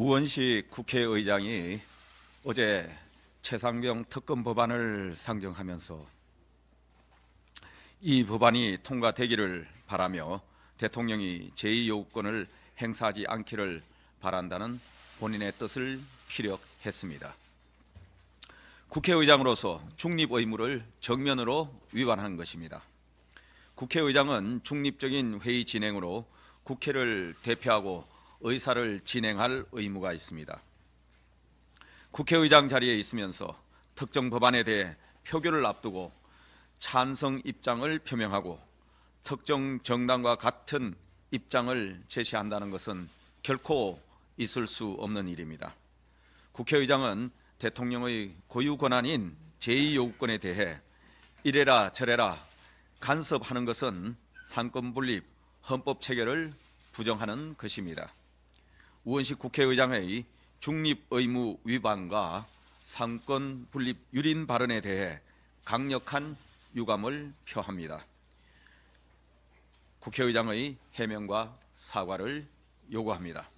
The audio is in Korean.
우원식 국회의장이 어제 최상병 특검 법안을 상정하면서 이 법안이 통과되기를 바라며 대통령이 제2요구권을 행사하지 않기를 바란다는 본인의 뜻을 피력했습니다. 국회의장으로서 중립 의무를 정면으로 위반하 것입니다. 국회의장은 중립적인 회의 진행으로 국회를 대표하고 의사를 진행할 의무가 있습니다. 국회의장 자리에 있으면서 특정 법안에 대해 표결을 앞두고 찬성 입장을 표명하고 특정 정당과 같은 입장을 제시한다는 것은 결코 있을 수 없는 일입니다. 국회의장은 대통령의 고유 권한인 제2요구권에 대해 이래라 저래라 간섭하는 것은 상권 분립, 헌법 체계를 부정하는 것입니다. 우원식 국회의장의 중립 의무 위반과 상권 분립 유린 발언에 대해 강력한 유감을 표합니다. 국회의장의 해명과 사과를 요구합니다.